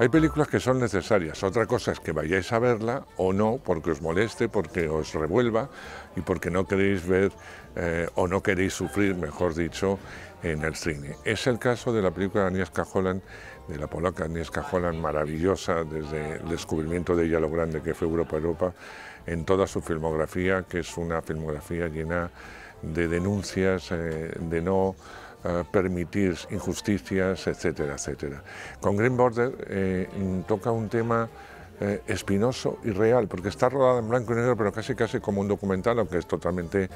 Hay películas que son necesarias, otra cosa es que vayáis a verla o no, porque os moleste, porque os revuelva y porque no queréis ver eh, o no queréis sufrir, mejor dicho, en el cine. Es el caso de la película de Agnieszka Holland, de la polaca Agnieszka Holland, maravillosa desde el descubrimiento de ella lo grande que fue Europa Europa, en toda su filmografía, que es una filmografía llena de denuncias, eh, de no eh, permitir injusticias, etcétera, etcétera. Con Green Border eh, mm, toca un tema eh, espinoso y real, porque está rodada en blanco y negro, pero casi casi como un documental, aunque es totalmente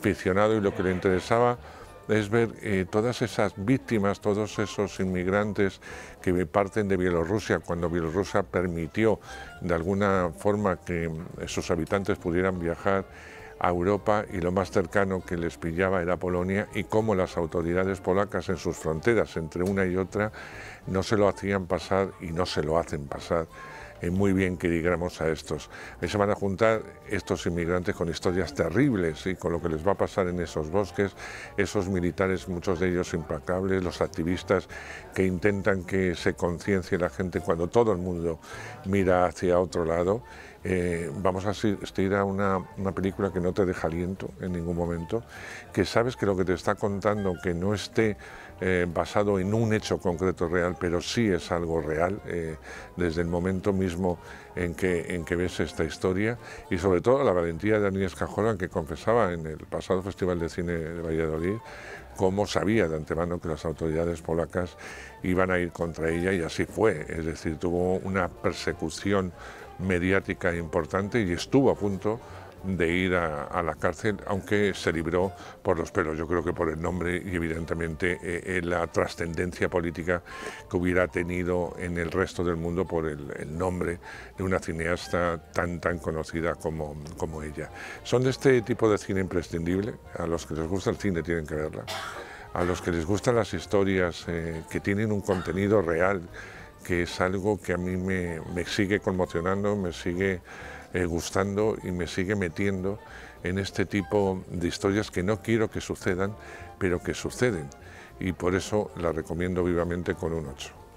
ficcionado y lo que le interesaba es ver todas esas víctimas, todos esos inmigrantes que parten de Bielorrusia, cuando Bielorrusia permitió de alguna forma que sus habitantes pudieran viajar a Europa y lo más cercano que les pillaba era Polonia y cómo las autoridades polacas en sus fronteras entre una y otra no se lo hacían pasar y no se lo hacen pasar muy bien que digamos a estos. se van a juntar estos inmigrantes con historias terribles y con lo que les va a pasar en esos bosques, esos militares, muchos de ellos implacables, los activistas que intentan que se conciencie la gente cuando todo el mundo mira hacia otro lado. Eh, vamos a ir a una, película que no te deja aliento en ningún momento, que sabes que lo que te está contando, que no esté eh, basado en un hecho concreto real, pero sí es algo real, eh, desde el momento mismo en que, en ves esta historia y sobre todo la valentía de Anís Cajoran que confesaba en el pasado Festival de Cine de Valladolid cómo sabía de antemano que las autoridades polacas iban a ir contra ella y así fue. Es decir, tuvo una persecución mediática importante y estuvo a punto de ir a, la cárcel, aunque se libró por los pelos, yo creo que por el nombre y evidentemente eh, eh, la trascendencia política que hubiera tenido en el resto del mundo por el, nombre de una cineasta tan tan conocida como, ella. Son de este tipo de cine imprescindible, a los que les gusta el cine tienen que verla, a los que les gustan las historias eh, que tienen un contenido real, que es algo que a mí me, sigue conmocionando, me sigue eh, gustando y me sigue metiendo en este tipo de historias que no quiero que sucedan, pero que suceden. Y por eso la recomiendo vivamente con un 8.